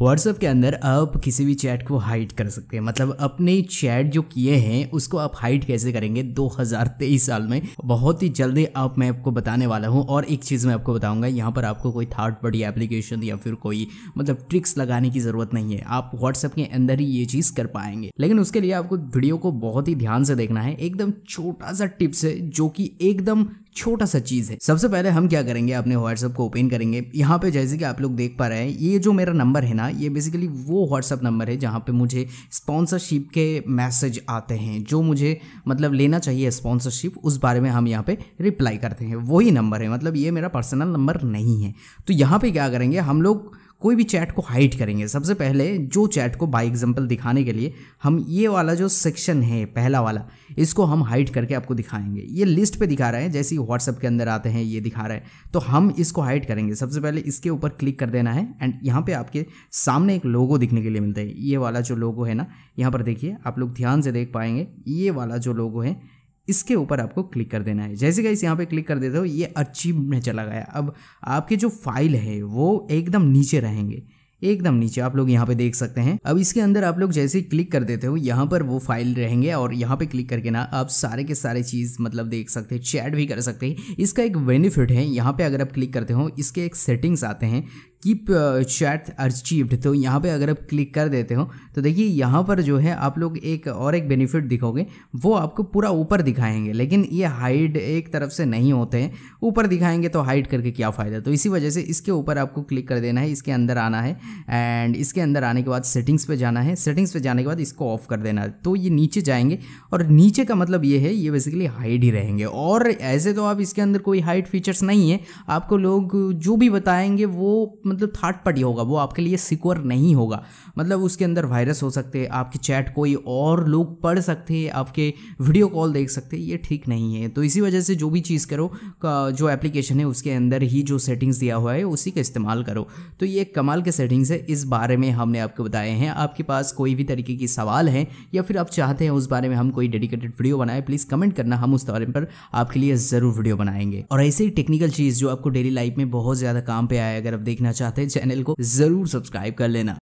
WhatsApp के अंदर आप किसी भी चैट को हाइड कर सकते हैं मतलब अपने चैट जो किए हैं उसको आप हाइड कैसे करेंगे 2023 साल में बहुत ही जल्दी आप मैं आपको बताने वाला हूँ और एक चीज़ मैं आपको बताऊंगा यहाँ पर आपको कोई थर्ड पार्टी एप्लीकेशन या फिर कोई मतलब ट्रिक्स लगाने की ज़रूरत नहीं है आप व्हाट्सएप के अंदर ही ये चीज़ कर पाएंगे लेकिन उसके लिए आपको वीडियो को बहुत ही ध्यान से देखना है एकदम छोटा सा टिप्स है जो कि एकदम छोटा सा चीज़ है सबसे पहले हम क्या करेंगे अपने व्हाट्सअप को ओपन करेंगे यहाँ पे जैसे कि आप लोग देख पा रहे हैं ये जो मेरा नंबर है ना ये बेसिकली वो व्हाट्सअप नंबर है जहाँ पे मुझे स्पॉन्सरशिप के मैसेज आते हैं जो मुझे मतलब लेना चाहिए स्पॉन्सरशिप उस बारे में हम यहाँ पे रिप्लाई करते हैं वही नंबर है मतलब ये मेरा पर्सनल नंबर नहीं है तो यहाँ पर क्या करेंगे हम लोग कोई भी चैट को हाइड करेंगे सबसे पहले जो चैट को बाई एग्जाम्पल दिखाने के लिए हम ये वाला जो सेक्शन है पहला वाला इसको हम हाइड करके आपको दिखाएंगे ये लिस्ट पे दिखा रहे हैं जैसे ही व्हाट्सअप के अंदर आते हैं ये दिखा रहा है तो हम इसको हाइड करेंगे सबसे पहले इसके ऊपर क्लिक कर देना है एंड यहाँ पर आपके सामने एक लोगो दिखने के लिए मिलता है ये वाला जो लोगो है ना यहाँ पर देखिए आप लोग ध्यान से देख पाएंगे ये वाला जो लोगो है इसके ऊपर आपको क्लिक कर देना है जैसे इस यहाँ पर क्लिक कर देते हो ये अचीव में चला गया अब आपके जो फाइल है वो एकदम नीचे रहेंगे एकदम नीचे आप लोग यहाँ पे देख सकते हैं अब इसके अंदर आप लोग जैसे ही क्लिक कर देते हो यहाँ पर वो फाइल रहेंगे और यहाँ पे क्लिक करके ना आप सारे के सारे चीज़ मतलब देख सकते हैं चैट भी कर सकते हैं इसका एक बेनिफिट है यहाँ पे अगर आप क्लिक करते हो इसके एक सेटिंग्स आते हैं कीप चैट अचीव्ड तो यहाँ पे अगर आप क्लिक कर देते हो तो देखिए यहाँ पर जो है आप लोग एक और एक बेनिफिट दिखोगे वो आपको पूरा ऊपर दिखाएंगे लेकिन ये हाइड एक तरफ से नहीं होते हैं ऊपर दिखाएंगे तो हाइड करके क्या फ़ायदा तो इसी वजह से इसके ऊपर आपको क्लिक कर देना है इसके अंदर आना है एंड इसके अंदर आने के बाद सेटिंग्स पर जाना है सेटिंग्स पर जाने के बाद इसको ऑफ कर देना है तो ये नीचे जाएंगे और नीचे का मतलब ये है ये बेसिकली हाइड ही रहेंगे और ऐसे तो आप इसके अंदर कोई हाइड फीचर्स नहीं है आपको लोग जो भी बताएंगे वो मतलब थर्ड पार्टी होगा वो आपके लिए सिक्योर नहीं होगा मतलब उसके अंदर वायरस हो सकते हैं आपकी चैट कोई और लोग पढ़ सकते हैं आपके वीडियो कॉल देख सकते हैं ये ठीक नहीं है तो इसी वजह से जो भी चीज़ करो जो एप्लीकेशन है उसके अंदर ही जो सेटिंग्स दिया हुआ है उसी का इस्तेमाल करो तो ये कमाल के सेटिंग्स है इस बारे में हमने आपको बताए हैं आपके पास कोई भी तरीके की सवाल है या फिर आप चाहते हैं उस बारे में हम कोई डेडिकेटेड वीडियो बनाए प्लीज़ कमेंट करना हम उस बारे पर आपके लिए ज़रूर वीडियो बनाएंगे और ऐसे ही टेक्निकल चीज़ जो आपको डेली लाइफ में बहुत ज़्यादा काम पे आए अगर आप देखना चाहते हैं चैनल को जरूर सब्सक्राइब कर लेना